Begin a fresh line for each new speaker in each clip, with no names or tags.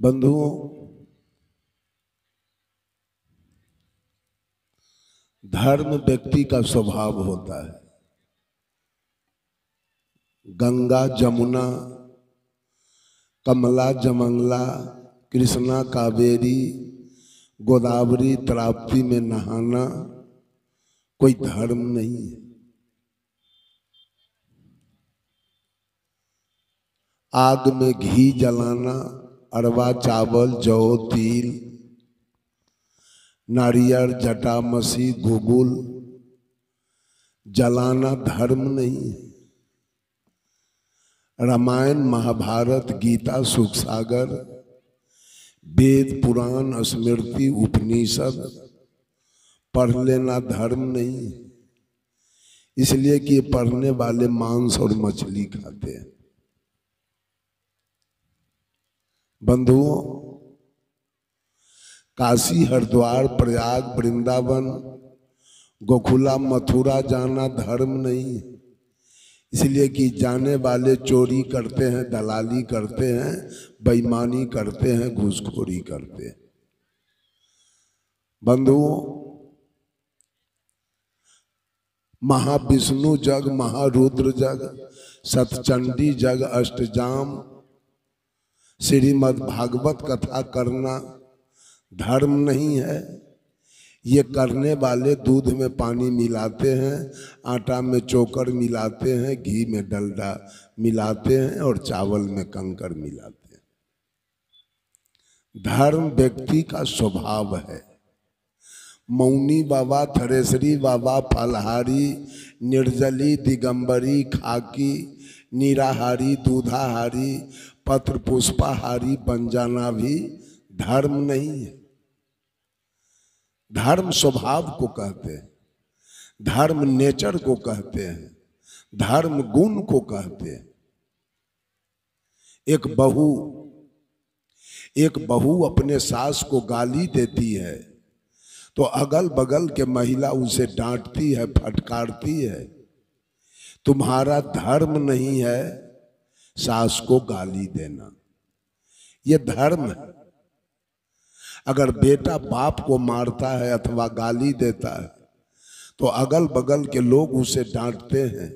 बंधुओं धर्म व्यक्ति का स्वभाव होता है गंगा जमुना कमला जमंगला कृष्णा कावेरी गोदावरी त्राप्ति में नहाना कोई धर्म नहीं है आग में घी जलाना अरवा चावल जौ तिल नारियल जटा मसी गुगुल जलाना धर्म नहीं है रामायण महाभारत गीता सुख सागर वेद पुराण स्मृति उपनिषद पढ़ लेना धर्म नहीं है इसलिए कि पढ़ने वाले मांस और मछली खाते हैं बंधुओं काशी हरिद्वार प्रयाग वृंदावन गोखुला मथुरा जाना धर्म नहीं है इसलिए कि जाने वाले चोरी करते हैं दलाली करते हैं बेईमानी करते हैं घूसखोरी करते हैं बंधुओं महाविष्णु जग महारुद्र जग सतचंडी जग अष्टजाम श्रीमद् भागवत कथा करना धर्म नहीं है ये करने वाले दूध में पानी मिलाते हैं आटा में चोकर मिलाते हैं घी में डलडा मिलाते हैं और चावल में कंकर मिलाते हैं धर्म व्यक्ति का स्वभाव है मौनी बाबा थरेसरी बाबा फलहारी निर्जली दिगंबरी खाकी निराहारी दूधाहारी पत्र पुष्पाहारी बन जाना भी धर्म नहीं है धर्म स्वभाव को कहते हैं धर्म नेचर को कहते हैं धर्म गुण को कहते हैं एक बहू एक बहू अपने सास को गाली देती है तो अगल बगल के महिला उसे डांटती है फटकारती है तुम्हारा धर्म नहीं है सास को गाली देना यह धर्म है अगर बेटा बाप को मारता है अथवा गाली देता है तो अगल बगल के लोग उसे डांटते हैं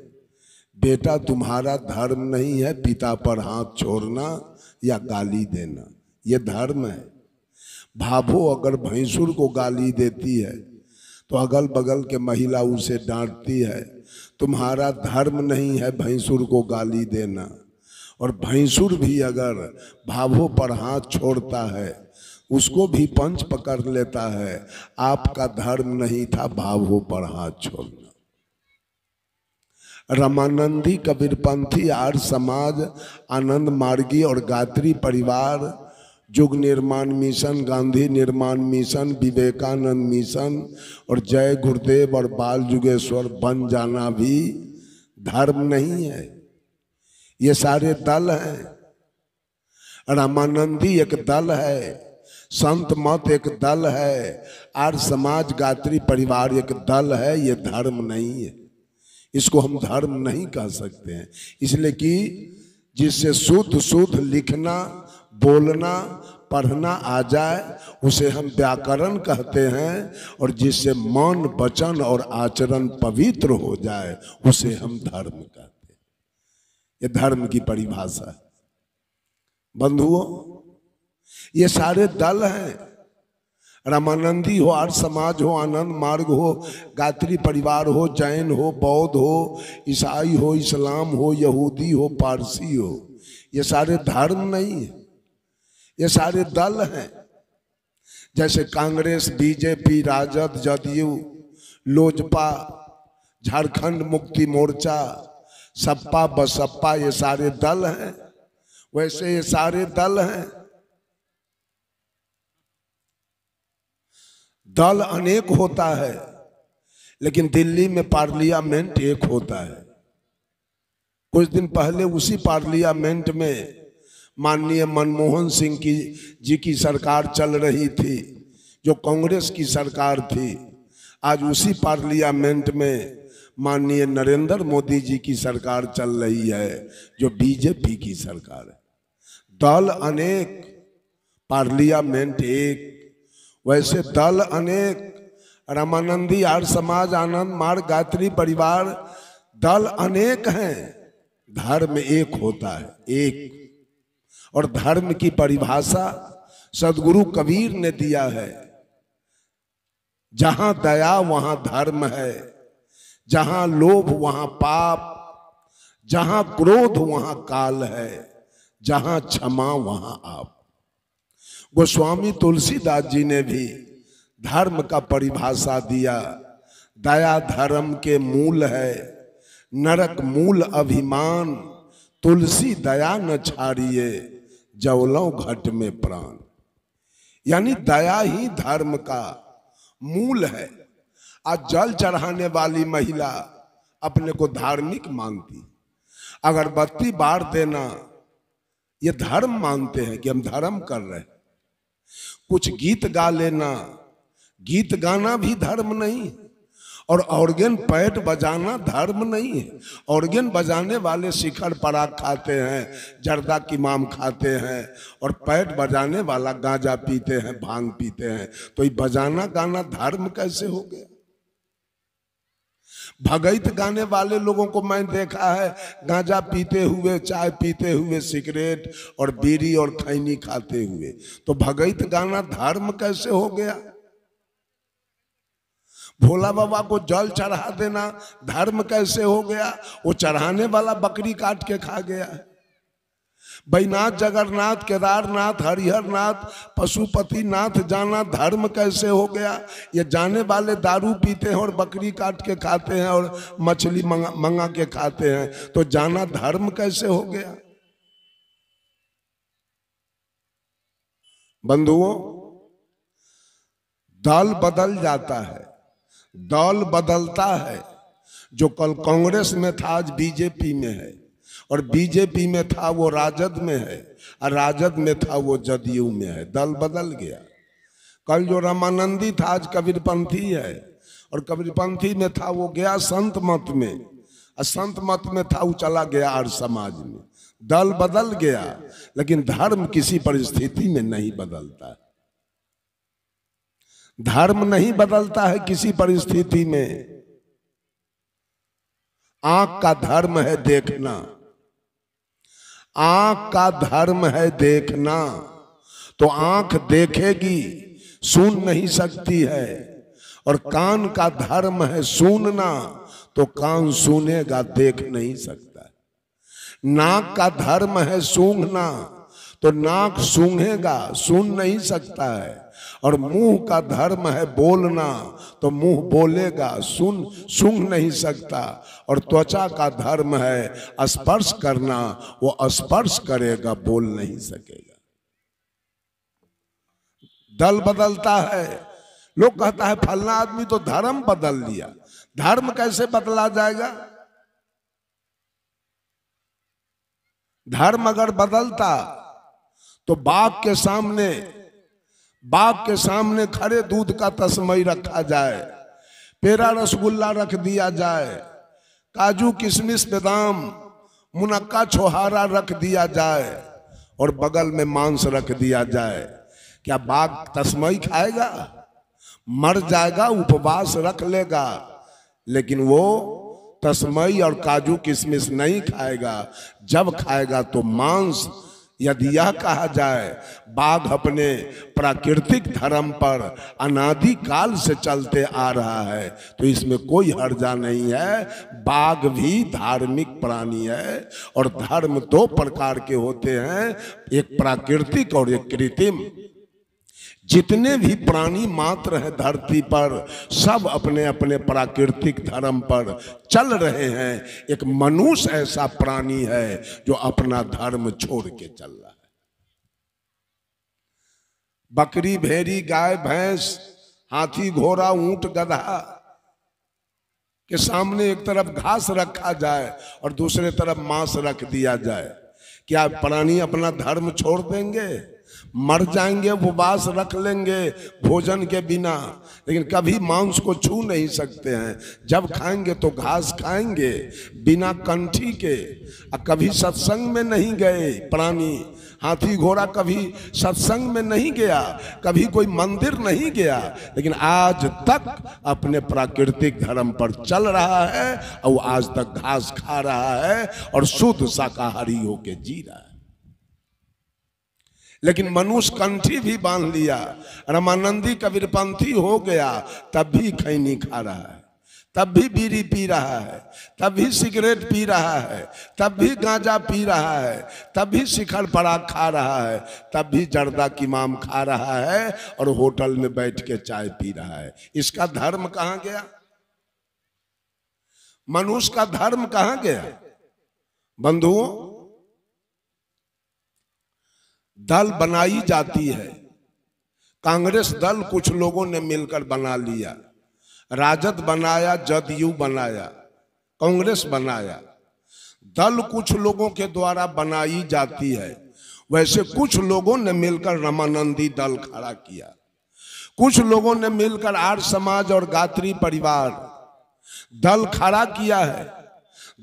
बेटा तुम्हारा धर्म नहीं है पिता पर हाथ छोड़ना या गाली देना यह धर्म है भाभो अगर भैंसुर को गाली देती है तो अगल बगल के महिला उसे डांटती है तुम्हारा धर्म नहीं है भैंसुर को गाली देना और भैंसुर भी अगर भावों पर हाथ छोड़ता है उसको भी पंच पकड़ लेता है आपका धर्म नहीं था भावों पर हाथ छोड़ना रमानंदी कबीरपंथी आर समाज आनंद मार्गी और गात्री परिवार जुग निर्माण मिशन गांधी निर्माण मिशन विवेकानंद मिशन और जय गुरुदेव और बाल जुगेश्वर बन जाना भी धर्म नहीं है ये सारे दल हैं रामानंदी एक दल है संत मत एक दल है आर समाज गात्री परिवार एक दल है ये धर्म नहीं है इसको हम धर्म नहीं कह सकते हैं इसलिए कि जिससे शुद्ध शुद्ध लिखना बोलना पढ़ना आ जाए उसे हम व्याकरण कहते हैं और जिससे मन वचन और आचरण पवित्र हो जाए उसे हम धर्म कहते हैं ये धर्म की परिभाषा है बंधुओं ये सारे दल हैं रामानंदी हो आर समाज हो आनंद मार्ग हो गात्री परिवार हो जैन हो बौद्ध हो ईसाई हो इस्लाम हो यहूदी हो पारसी हो ये सारे धर्म नहीं है ये सारे दल हैं जैसे कांग्रेस बीजेपी राजद जदयू लोजपा झारखंड मुक्ति मोर्चा सप्पा बसपा ये सारे दल हैं वैसे ये सारे दल हैं दल अनेक होता है लेकिन दिल्ली में पार्लियामेंट एक होता है कुछ दिन पहले उसी पार्लियामेंट में माननीय मनमोहन सिंह की जी की सरकार चल रही थी जो कांग्रेस की सरकार थी आज उसी पार्लियामेंट में माननीय नरेंद्र मोदी जी की सरकार चल रही है जो बीजेपी की सरकार है दल अनेक पार्लियामेंट एक वैसे दल अनेक रामानंदी आर समाज आनंद मार गायत्री परिवार दल अनेक हैं धर्म एक होता है एक और धर्म की परिभाषा सदगुरु कबीर ने दिया है जहां दया वहां धर्म है जहां लोभ वहां पाप जहां क्रोध वहां काल है जहां क्षमा वहां आप गोस्वामी तुलसीदास जी ने भी धर्म का परिभाषा दिया दया धर्म के मूल है नरक मूल अभिमान तुलसी दया न छाड़िए जवलों घट में प्राण यानी दया ही धर्म का मूल है आज जल चढ़ाने वाली महिला अपने को धार्मिक मानती अगरबत्ती बार देना ये धर्म मानते हैं कि हम धर्म कर रहे हैं कुछ गीत गा लेना गीत गाना भी धर्म नहीं है और ऑर्गेन पैट बजाना धर्म नहीं है ऑर्गेन बजाने वाले शिखर पराग खाते हैं जर्दा की माम खाते हैं और पैट बजाने वाला गांजा पीते हैं भांग पीते हैं तो ये बजाना गाना धर्म कैसे हो गया भगत गाने वाले लोगों को मैं देखा है गांजा पीते हुए चाय पीते हुए सिगरेट और बीड़ी और खैनी खाते हुए तो भगत गाना धर्म कैसे हो गया भोला बाबा को जल चढ़ा देना धर्म कैसे हो गया वो चढ़ाने वाला बकरी काट के खा गया है बैनाथ जगरनाथ केदारनाथ हरिहरनाथ पशुपतिनाथ जाना धर्म कैसे हो गया ये जाने वाले दारू पीते हैं और बकरी काट के खाते हैं और मछली मंगा मंगा के खाते हैं तो जाना धर्म कैसे हो गया बंधुओं दल बदल जाता है दल बदलता है जो कल कांग्रेस में था आज बीजेपी में है और बीजेपी में था वो राजद में है और राजद में था वो जदयू में है दल बदल गया कल जो रामानंदी था आज कबीरपंथी है और कबीरपंथी में था वो गया संत मत में और संत मत में था वो चला गया और समाज में दल बदल गया लेकिन धर्म किसी परिस्थिति में नहीं बदलता है धर्म नहीं बदलता है किसी परिस्थिति में आंख का धर्म है देखना आंख का धर्म है देखना तो आंख देखेगी सुन नहीं सकती है और कान का धर्म है सुनना तो कान सुनेगा देख नहीं सकता नाक का धर्म है सूंघना तो नाक सूंघेगा सुन नहीं सकता है और मुंह का धर्म है बोलना तो मुंह बोलेगा सुन सूंघ नहीं सकता और त्वचा का धर्म है स्पर्श करना वो स्पर्श करेगा बोल नहीं सकेगा दल बदलता है लोग कहता है फलना आदमी तो धर्म बदल लिया धर्म कैसे बदला जाएगा धर्म अगर बदलता तो बाप के सामने बाप के सामने खड़े दूध का तस्मई रखा जाए पेरा रसगुल्ला रख दिया जाए काजू किशमिश बदाम मुनक्का छोहारा रख दिया जाए और बगल में मांस रख दिया जाए क्या बाप तस्मई खाएगा मर जाएगा उपवास रख लेगा लेकिन वो तस्मई और काजू किशमिश नहीं खाएगा जब खाएगा तो मांस यदि यह कहा जाए बाघ अपने प्राकृतिक धर्म पर अनादि काल से चलते आ रहा है तो इसमें कोई हर्जा नहीं है बाघ भी धार्मिक प्राणी है और धर्म दो प्रकार के होते हैं एक प्राकृतिक और एक कृत्रिम जितने भी प्राणी मात्र है धरती पर सब अपने अपने प्राकृतिक धर्म पर चल रहे हैं एक मनुष्य ऐसा प्राणी है जो अपना धर्म छोड़ के चल रहा है बकरी भेड़ी गाय भैंस हाथी घोड़ा ऊंट गधा के सामने एक तरफ घास रखा जाए और दूसरे तरफ मांस रख दिया जाए क्या प्राणी अपना धर्म छोड़ देंगे मर जाएंगे उपवास रख लेंगे भोजन के बिना लेकिन कभी मांस को छू नहीं सकते हैं जब खाएंगे तो घास खाएंगे बिना कंठी के और कभी सत्संग में नहीं गए प्राणी हाथी घोड़ा कभी सत्संग में नहीं गया कभी कोई मंदिर नहीं गया लेकिन आज तक अपने प्राकृतिक धर्म पर चल रहा है और आज तक घास खा रहा है और शुद्ध शाकाहारी होके जी रहा है लेकिन मनुष्य कंठी भी बांध लिया रमानंदी कबीरपंथी हो गया तब भी खैनी खा रहा है तब भी बीड़ी पी रहा है तब भी सिगरेट पी रहा है तब भी गांजा पी रहा है तब भी शिखर पराग खा रहा है तब भी जर्दा की माम खा रहा है और होटल में बैठ के चाय पी रहा है इसका धर्म कहाँ गया मनुष्य का धर्म कहाँ गया बंधुओं दल बनाई जाती है कांग्रेस दल कुछ लोगों ने मिलकर बना लिया राजद बनाया जदयू बनाया कांग्रेस बनाया दल कुछ लोगों के द्वारा बनाई जाती है वैसे कुछ लोगों ने मिलकर रमानंदी दल खड़ा किया कुछ लोगों ने मिलकर आर समाज और गात्री परिवार दल खड़ा किया है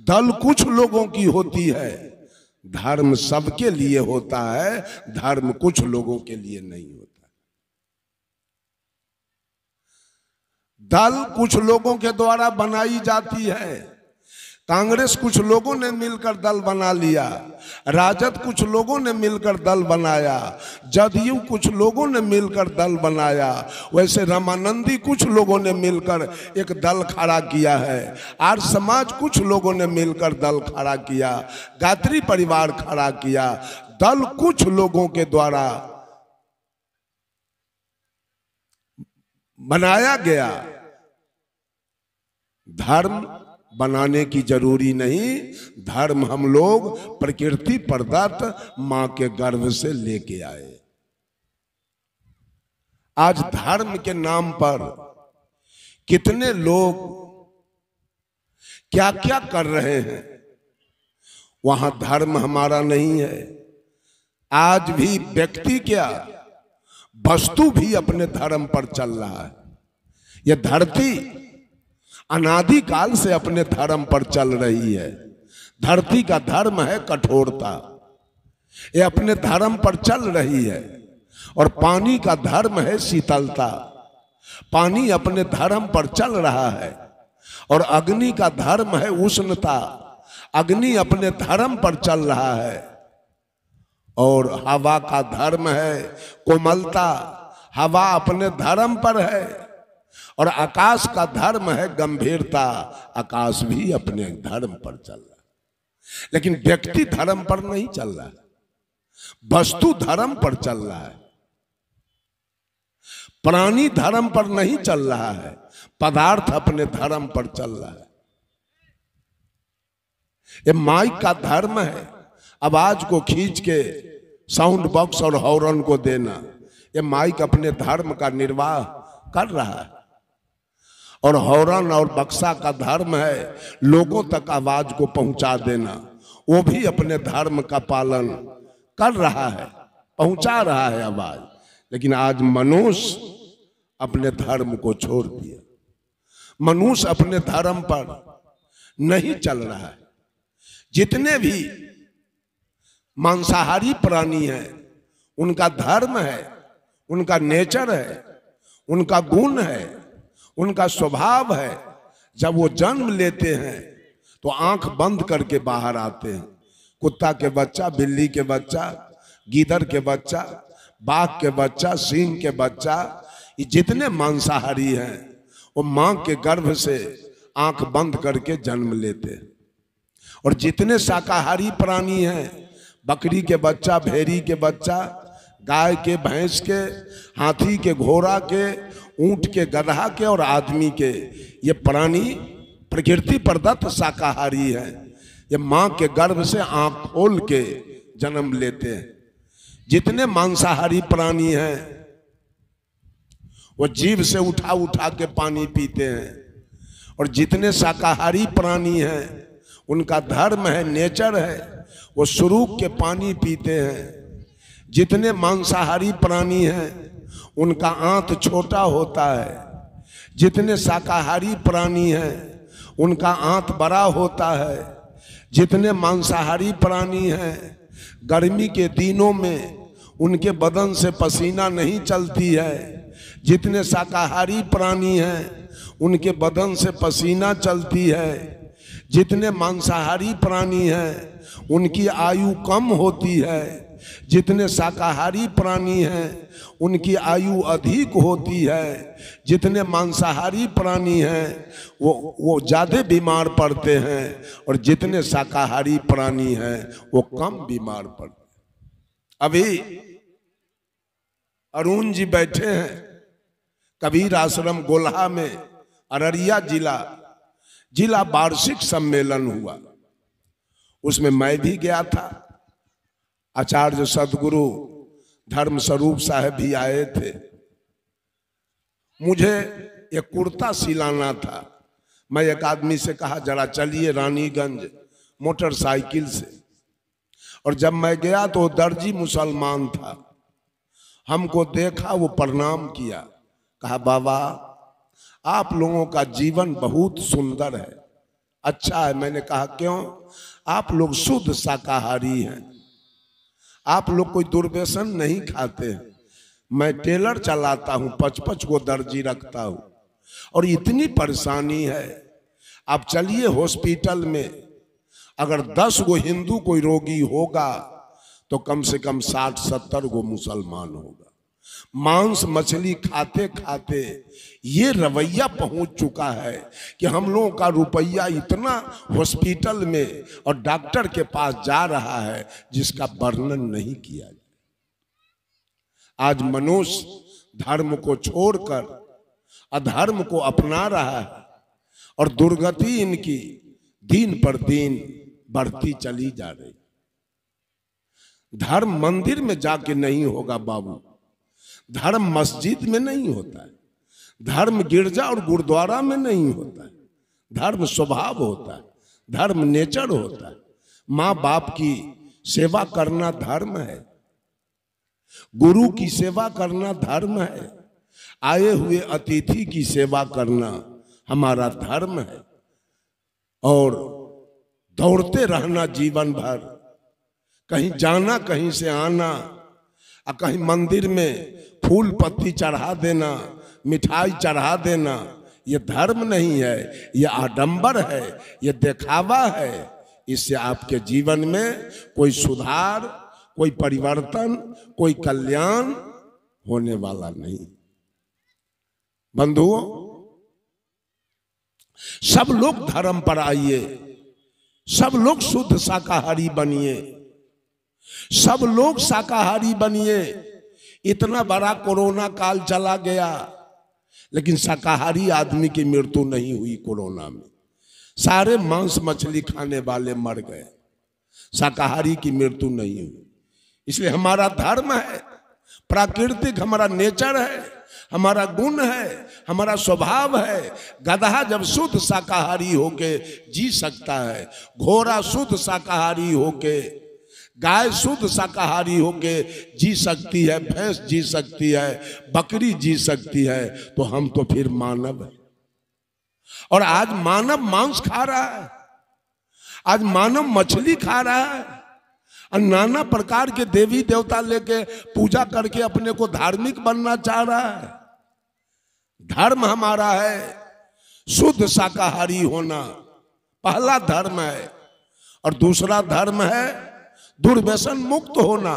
दल कुछ लोगों की होती है धर्म सबके लिए होता है धर्म कुछ लोगों के लिए नहीं होता दल कुछ लोगों के द्वारा बनाई जाती है कांग्रेस कुछ लोगों ने मिलकर दल बना लिया राजद कुछ लोगों ने मिलकर दल बनाया जदयू कुछ लोगों ने मिलकर दल बनाया वैसे रामानंदी कुछ लोगों ने मिलकर एक दल खड़ा किया है आर समाज कुछ लोगों ने मिलकर दल खड़ा किया गात्री परिवार खड़ा किया दल कुछ लोगों के द्वारा बनाया गया धर्म बनाने की जरूरी नहीं धर्म हम लोग प्रकृति प्रदत्त माँ के गर्भ से लेके आए आज धर्म के नाम पर कितने लोग क्या क्या कर रहे हैं वहां धर्म हमारा नहीं है आज भी व्यक्ति क्या वस्तु भी अपने धर्म पर चल रहा है यह धरती काल से अपने धर्म पर चल रही है धरती का धर्म है कठोरता ये अपने धर्म पर चल रही है और पानी का धर्म है शीतलता पानी अपने धर्म पर चल रहा है और अग्नि का धर्म है उष्णता अग्नि अपने धर्म पर चल रहा है और हवा का धर्म है कोमलता हवा अपने धर्म पर है और आकाश का धर्म है गंभीरता आकाश भी अपने धर्म पर चल रहा है लेकिन व्यक्ति धर्म पर नहीं चल रहा है वस्तु धर्म पर चल रहा है प्राणी धर्म पर नहीं चल रहा है पदार्थ अपने धर्म पर चल रहा है ये माइक का धर्म है आवाज को खींच के साउंड बॉक्स और हॉर्न को देना ये माइक अपने धर्म का निर्वाह कर रहा है और हौरन और बक्सा का धर्म है लोगों तक आवाज को पहुंचा देना वो भी अपने धर्म का पालन कर रहा है पहुंचा रहा है आवाज लेकिन आज मनुष्य अपने धर्म को छोड़ दिया मनुष्य अपने धर्म पर नहीं चल रहा है जितने भी मांसाहारी प्राणी हैं उनका धर्म है उनका नेचर है उनका गुण है उनका स्वभाव है जब वो जन्म लेते हैं तो आंख बंद करके बाहर आते हैं कुत्ता के बच्चा बिल्ली के बच्चा गीदर के बच्चा बाघ के बच्चा सिंह के बच्चा ये जितने मांसाहारी हैं वो माँ के गर्भ से आंख बंद करके जन्म लेते हैं और जितने शाकाहारी प्राणी हैं बकरी के बच्चा भेड़ी के बच्चा गाय के भैंस के हाथी के घोड़ा के ऊंट के गधा के और आदमी के ये प्राणी प्रकृति प्रदत्त शाकाहारी है ये माँ के गर्भ से आंख खोल के जन्म लेते हैं जितने मांसाहारी प्राणी हैं वो जीव से उठा उठा के पानी पीते हैं और जितने शाकाहारी प्राणी हैं उनका धर्म है नेचर है वो सुरूप के पानी पीते हैं जितने मांसाहारी प्राणी हैं उनका आंत छोटा होता है जितने शाकाहारी प्राणी हैं उनका आंत बड़ा होता है जितने मांसाहारी प्राणी हैं गर्मी के दिनों में उनके बदन से पसीना नहीं चलती है जितने शाकाहारी प्राणी हैं उनके बदन से पसीना चलती है जितने मांसाहारी प्राणी हैं उनकी आयु कम होती है जितने शाकाहारी प्राणी हैं उनकी आयु अधिक होती है जितने मांसाहारी प्राणी हैं वो वो ज़्यादा बीमार पड़ते हैं और जितने शाकाहारी प्राणी हैं वो कम बीमार पड़ते अभी अरुण जी बैठे हैं कबीर आश्रम गोल्हा में अररिया जिला जिला वार्षिक सम्मेलन हुआ उसमें मैं भी गया था आचार्य सदगुरु धर्म स्वरूप साहब भी आए थे मुझे एक कुर्ता सिलाना था मैं एक आदमी से कहा जरा चलिए रानीगंज मोटरसाइकिल से और जब मैं गया तो दर्जी मुसलमान था हमको देखा वो प्रणाम किया कहा बाबा आप लोगों का जीवन बहुत सुंदर है अच्छा है मैंने कहा क्यों आप लोग शुद्ध शाकाहारी हैं आप लोग कोई दुर्व्यसन नहीं खाते हैं मैं टेलर चलाता हूँ पचपच को दर्जी रखता हूँ और इतनी परेशानी है आप चलिए हॉस्पिटल में अगर दस गो हिंदू कोई रोगी होगा तो कम से कम साठ सत्तर गो मुसलमान होगा मांस मछली खाते खाते ये रवैया पहुंच चुका है कि हम लोगों का रुपया इतना हॉस्पिटल में और डॉक्टर के पास जा रहा है जिसका वर्णन नहीं किया जाए आज मनुष्य धर्म को छोड़कर अधर्म को अपना रहा है और दुर्गति इनकी दिन पर दिन बढ़ती चली जा रही धर्म मंदिर में जाके नहीं होगा बाबू धर्म मस्जिद में नहीं होता है धर्म गिरजा और गुरुद्वारा में नहीं होता है धर्म स्वभाव होता है धर्म नेचर होता है माँ बाप की सेवा करना धर्म है गुरु की सेवा करना धर्म है आए हुए अतिथि की सेवा करना हमारा धर्म है और दौड़ते रहना जीवन भर कहीं जाना कहीं से आना और कहीं मंदिर में फूल पत्ती चढ़ा देना मिठाई चढ़ा देना ये धर्म नहीं है ये आडंबर है ये दिखावा है इससे आपके जीवन में कोई सुधार कोई परिवर्तन कोई कल्याण होने वाला नहीं बंधुओं सब लोग धर्म पर आइए सब लोग शुद्ध शाकाहारी बनिए सब लोग शाकाहारी बनिए इतना बड़ा कोरोना काल चला गया लेकिन शाकाहारी आदमी की मृत्यु नहीं हुई कोरोना में सारे मांस मछली खाने वाले मर गए शाकाहारी की मृत्यु नहीं हुई इसलिए हमारा धर्म है प्राकृतिक हमारा नेचर है हमारा गुण है हमारा स्वभाव है गधा जब शुद्ध शाकाहारी होके जी सकता है घोड़ा शुद्ध शाकाहारी होके गाय शुद्ध शाकाहारी होके जी सकती है भैंस जी सकती है बकरी जी सकती है तो हम तो फिर मानव है और आज मानव मांस खा रहा है आज मानव मछली खा रहा है और नाना प्रकार के देवी देवता लेके पूजा करके अपने को धार्मिक बनना चाह रहा है धर्म हमारा है शुद्ध शाकाहारी होना पहला धर्म है और दूसरा धर्म है दुर्व्यसन मुक्त होना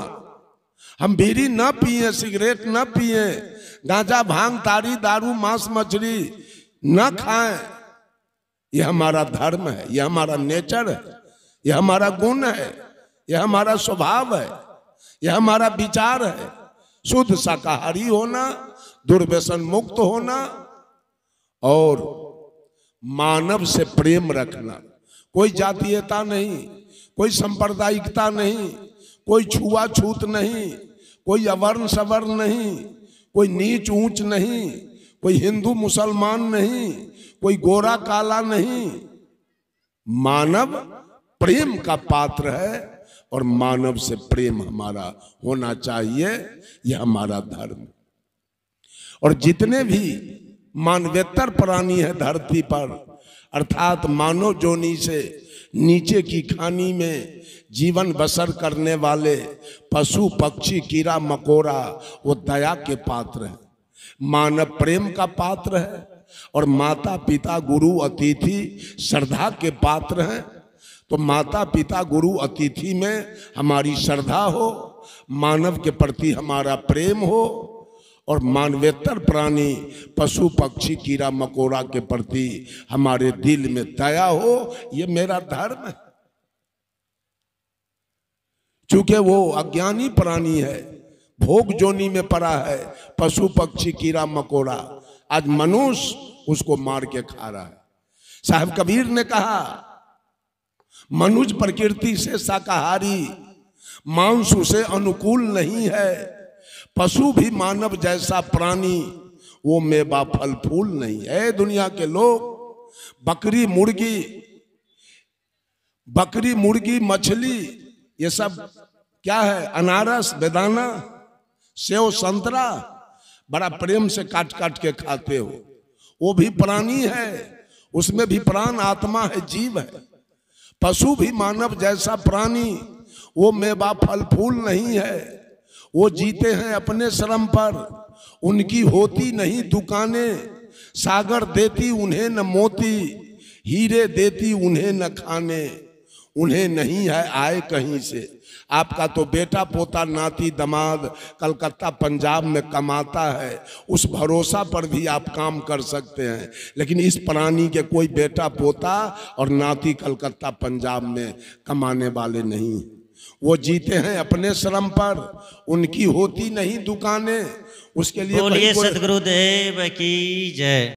हम बीड़ी ना पिए सिगरेट ना पिए गांजा भांग तारी दारू मांस मछली ना खाएं यह हमारा धर्म है यह हमारा नेचर है यह हमारा गुण है यह हमारा स्वभाव है यह हमारा विचार है शुद्ध शाकाहारी होना दुर्व्यसन मुक्त होना और मानव से प्रेम रखना कोई जातीयता नहीं कोई सांप्रदायिकता नहीं कोई छुआछूत नहीं कोई अवर्ण सवर्ण नहीं कोई नीच ऊंच नहीं कोई हिंदू मुसलमान नहीं कोई गोरा काला नहीं मानव प्रेम का पात्र है और मानव से प्रेम हमारा होना चाहिए यह हमारा धर्म और जितने भी मानवेतर प्राणी है धरती पर अर्थात मानव जोनी से नीचे की खानी में जीवन बसर करने वाले पशु पक्षी कीड़ा मकोड़ा वो दया के पात्र है मानव प्रेम का पात्र है और माता पिता गुरु अतिथि श्रद्धा के पात्र हैं तो माता पिता गुरु अतिथि में हमारी श्रद्धा हो मानव के प्रति हमारा प्रेम हो और मानवेतर प्राणी पशु पक्षी कीड़ा मकोड़ा के प्रति हमारे दिल में दया हो ये मेरा धर्म है चूंकि वो अज्ञानी प्राणी है भोग जोनी में पड़ा है पशु पक्षी कीड़ा मकोड़ा आज मनुष्य उसको मार के खा रहा है साहब कबीर ने कहा मनुष्य प्रकृति से शाकाहारी मांस उसे अनुकूल नहीं है पशु भी मानव जैसा प्राणी वो मेवा फल फूल नहीं है दुनिया के लोग बकरी मुर्गी बकरी मुर्गी मछली ये सब क्या है अनारस बेदाना सेव संतरा बड़ा प्रेम से काट काट के खाते हो वो भी प्राणी है उसमें भी प्राण आत्मा है जीव है पशु भी मानव जैसा प्राणी वो मेवा फल फूल नहीं है वो जीते हैं अपने श्रम पर उनकी होती नहीं दुकानें सागर देती उन्हें न मोती हीरे देती उन्हें न खाने उन्हें नहीं है आए कहीं से आपका तो बेटा पोता नाती दमाद कलकत्ता पंजाब में कमाता है उस भरोसा पर भी आप काम कर सकते हैं लेकिन इस प्राणी के कोई बेटा पोता और नाती कलकत्ता पंजाब में कमाने वाले नहीं हैं वो जीते हैं अपने श्रम पर उनकी होती नहीं दुकानें उसके लिए सतगुरुदेव की जय